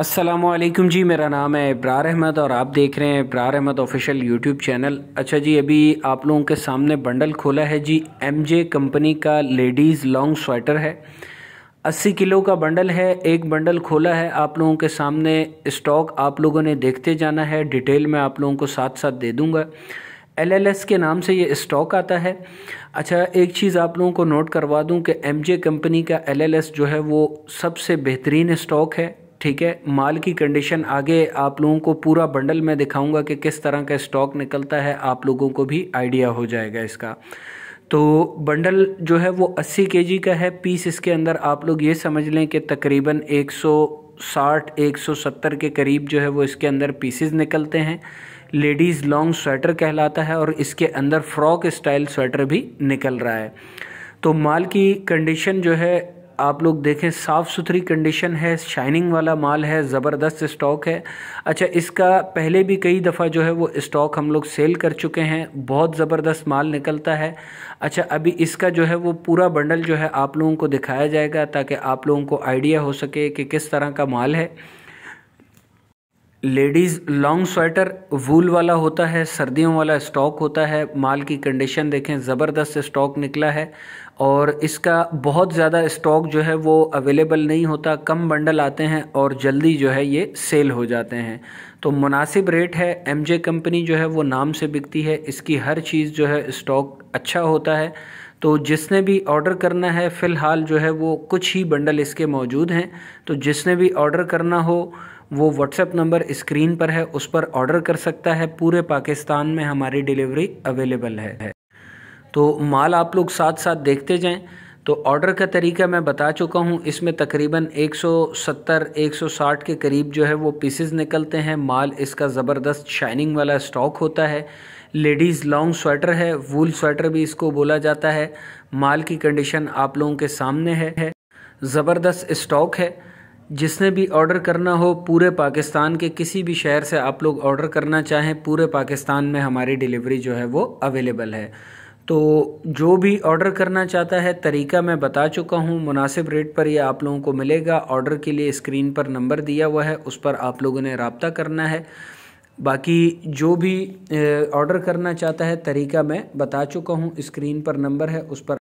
असलम जी मेरा नाम है इब्रार अहमद और आप देख रहे हैं Ibrar Ahmed official YouTube channel अच्छा जी अभी आप लोगों के सामने बंडल खोला है जी एम जे कंपनी का लेडीज़ लॉन्ग स्वेटर है 80 किलो का बंडल है एक बंडल खोला है आप लोगों के सामने स्टॉक आप लोगों ने देखते जाना है डिटेल में आप लोगों को साथ साथ दे दूँगा एल के नाम से ये स्टॉक आता है अच्छा एक चीज़ आप लोगों को नोट करवा दूं कि एम कंपनी का एल जो है वो सबसे बेहतरीन स्टॉक है ठीक है माल की कंडीशन आगे आप लोगों को पूरा बंडल मैं दिखाऊंगा कि किस तरह का स्टॉक निकलता है आप लोगों को भी आइडिया हो जाएगा इसका तो बंडल जो है वो 80 के का है पीस इसके अंदर आप लोग ये समझ लें कि तकरीबन 160 170 के करीब जो है वो इसके अंदर पीसेस निकलते हैं लेडीज़ लॉन्ग स्वेटर कहलाता है और इसके अंदर फ्रॉक स्टाइल स्वेटर भी निकल रहा है तो माल की कंडीशन जो है आप लोग देखें साफ़ सुथरी कंडीशन है शाइनिंग वाला माल है ज़बरदस्त स्टॉक है अच्छा इसका पहले भी कई दफ़ा जो है वो स्टॉक हम लोग सेल कर चुके हैं बहुत ज़बरदस्त माल निकलता है अच्छा अभी इसका जो है वो पूरा बंडल जो है आप लोगों को दिखाया जाएगा ताकि आप लोगों को आइडिया हो सके कि किस तरह का माल है लेडीज़ लॉन्ग स्वेटर वूल वाला होता है सर्दियों वाला स्टॉक होता है माल की कंडीशन देखें ज़बरदस्त स्टॉक निकला है और इसका बहुत ज़्यादा स्टॉक जो है वो अवेलेबल नहीं होता कम बंडल आते हैं और जल्दी जो है ये सेल हो जाते हैं तो मुनासिब रेट है एम जे कंपनी जो है वो नाम से बिकती है इसकी हर चीज़ जो है स्टॉक अच्छा होता है तो जिसने भी ऑर्डर करना है फ़िलहाल जो है वो कुछ ही बंडल इसके मौजूद हैं तो जिसने भी ऑर्डर करना हो वो व्हाट्सएप नंबर स्क्रीन पर है उस पर ऑर्डर कर सकता है पूरे पाकिस्तान में हमारी डिलीवरी अवेलेबल है तो माल आप लोग साथ साथ देखते जाएं तो ऑर्डर का तरीका मैं बता चुका हूँ इसमें तकरीबन 170 160 के करीब जो है वो पीसेज निकलते हैं माल इसका ज़बरदस्त शाइनिंग वाला स्टॉक होता है लेडीज़ लॉन्ग स्वेटर है वूल स्वेटर भी इसको बोला जाता है माल की कंडीशन आप लोगों के सामने है ज़बरदस्त स्टॉक है जिसने भी ऑर्डर करना हो पूरे पाकिस्तान के किसी भी शहर से आप लोग ऑर्डर करना चाहें पूरे पाकिस्तान में हमारी डिलीवरी जो है वो अवेलेबल है तो जो भी ऑर्डर करना चाहता है तरीका मैं बता चुका हूँ मुनासिब रेट पर ये आप लोगों को मिलेगा ऑर्डर के लिए स्क्रीन पर नंबर दिया हुआ है उस पर आप लोगों ने रबता करना है बाकी जो भी ऑर्डर करना चाहता है तरीका मैं बता चुका हूँ स्क्रीन पर नंबर है उस पर